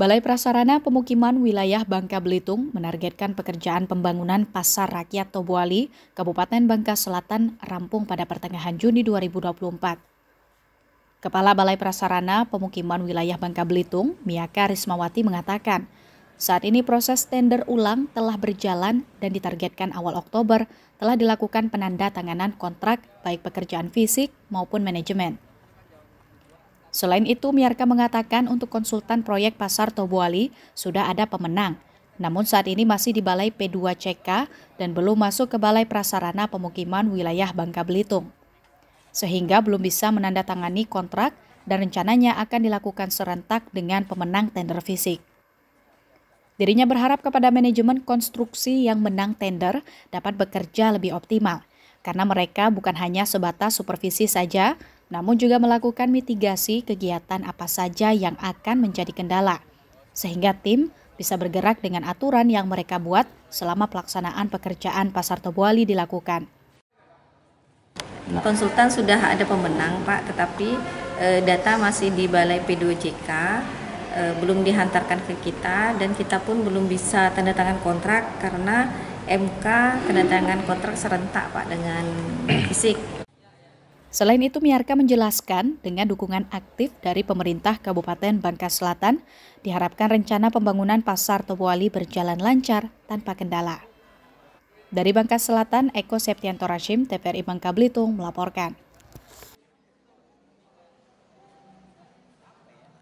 Balai Prasarana Pemukiman Wilayah Bangka Belitung menargetkan pekerjaan pembangunan Pasar Rakyat Tobuali, Kabupaten Bangka Selatan rampung pada pertengahan Juni 2024. Kepala Balai Prasarana Pemukiman Wilayah Bangka Belitung, Miaka Rismawati mengatakan, saat ini proses tender ulang telah berjalan dan ditargetkan awal Oktober telah dilakukan penanda tanganan kontrak baik pekerjaan fisik maupun manajemen. Selain itu, Miarka mengatakan untuk konsultan proyek Pasar Tobuali sudah ada pemenang. Namun saat ini masih di Balai P2CK dan belum masuk ke Balai Prasarana Pemukiman Wilayah Bangka Belitung. Sehingga belum bisa menandatangani kontrak dan rencananya akan dilakukan serentak dengan pemenang tender fisik. Dirinya berharap kepada manajemen konstruksi yang menang tender dapat bekerja lebih optimal, karena mereka bukan hanya sebatas supervisi saja, namun juga melakukan mitigasi kegiatan apa saja yang akan menjadi kendala, sehingga tim bisa bergerak dengan aturan yang mereka buat selama pelaksanaan pekerjaan Pasar Tobuali dilakukan. Konsultan sudah ada pemenang, Pak, tetapi e, data masih di Balai P2JK, e, eh, belum dihantarkan ke kita dan kita pun belum bisa tanda tangan kontrak karena MK tanda tangan kontrak serentak Pak dengan fisik. Selain itu, Miarka menjelaskan dengan dukungan aktif dari pemerintah Kabupaten Bangka Selatan, diharapkan rencana pembangunan Pasar Tobuali berjalan lancar tanpa kendala. Dari Bangka Selatan, Eko Septianto Rashim, TVRI Bangka Belitung melaporkan.